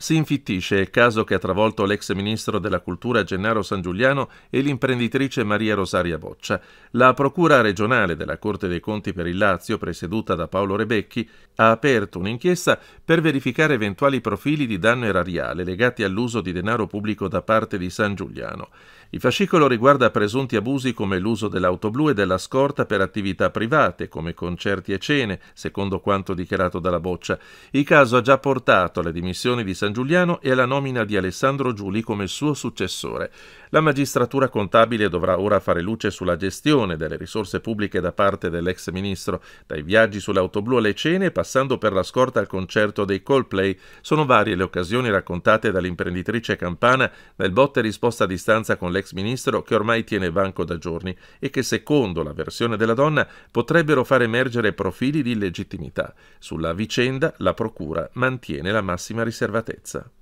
si infittisce il caso che ha travolto l'ex ministro della Cultura Gennaro San Giuliano e l'imprenditrice Maria Rosaria Boccia. La Procura regionale della Corte dei Conti per il Lazio, presieduta da Paolo Rebecchi, ha aperto un'inchiesta per verificare eventuali profili di danno erariale legati all'uso di denaro pubblico da parte di San Giuliano. Il fascicolo riguarda presunti abusi come l'uso dell'auto blu e della scorta per attività private, come concerti e cene, secondo quanto dichiarato dalla Boccia. Il caso ha già portato alle dimissioni di Sangiuliano San Giuliano e alla nomina di Alessandro Giuli come suo successore. La magistratura contabile dovrà ora fare luce sulla gestione delle risorse pubbliche da parte dell'ex ministro, dai viaggi sull'auto blu alle cene, passando per la scorta al concerto dei Coldplay. Sono varie le occasioni raccontate dall'imprenditrice campana nel botte risposta a distanza con l'ex ministro che ormai tiene banco da giorni e che secondo la versione della donna potrebbero far emergere profili di illegittimità. Sulla vicenda la procura mantiene la massima riservatezza. Spitze. Uh,